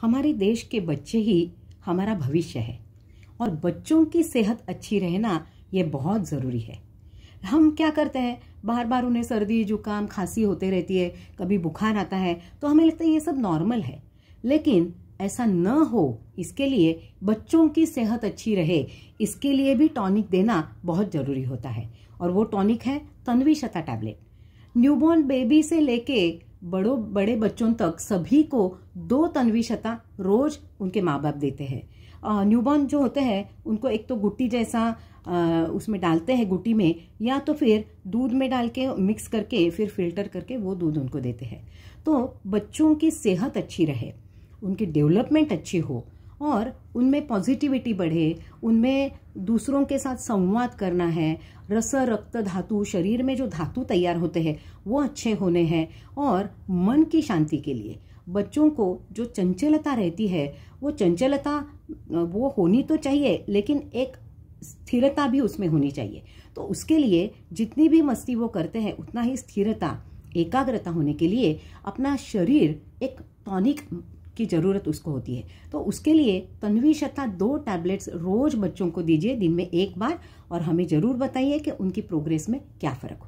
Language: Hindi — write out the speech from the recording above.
हमारे देश के बच्चे ही हमारा भविष्य है और बच्चों की सेहत अच्छी रहना ये बहुत ज़रूरी है हम क्या करते हैं बार बार उन्हें सर्दी जुकाम खांसी होते रहती है कभी बुखार आता है तो हमें लगता है ये सब नॉर्मल है लेकिन ऐसा न हो इसके लिए बच्चों की सेहत अच्छी रहे इसके लिए भी टॉनिक देना बहुत ज़रूरी होता है और वो टॉनिक है Tanvi Shata tablet newborn baby से लेके बड़ों बड़े बच्चों तक सभी को दो तनवी शता रोज उनके माँ बाप देते हैं न्यूबॉर्न जो होते हैं उनको एक तो गुट्टी जैसा उसमें डालते हैं गुटी में या तो फिर दूध में डाल के मिक्स करके फिर फिल्टर करके वो दूध उनको देते हैं तो बच्चों की सेहत अच्छी रहे उनकी डेवलपमेंट अच्छी हो और उनमें पॉजिटिविटी बढ़े उनमें दूसरों के साथ संवाद करना है रस रक्त धातु शरीर में जो धातु तैयार होते हैं वो अच्छे होने हैं और मन की शांति के लिए बच्चों को जो चंचलता रहती है वो चंचलता वो होनी तो चाहिए लेकिन एक स्थिरता भी उसमें होनी चाहिए तो उसके लिए जितनी भी मस्ती वो करते हैं उतना ही स्थिरता एकाग्रता होने के लिए अपना शरीर एक टॉनिक की ज़रूरत उसको होती है तो उसके लिए तन्वी शता दो टैबलेट्स रोज़ बच्चों को दीजिए दिन में एक बार और हमें ज़रूर बताइए कि उनकी प्रोग्रेस में क्या फ़र्क हो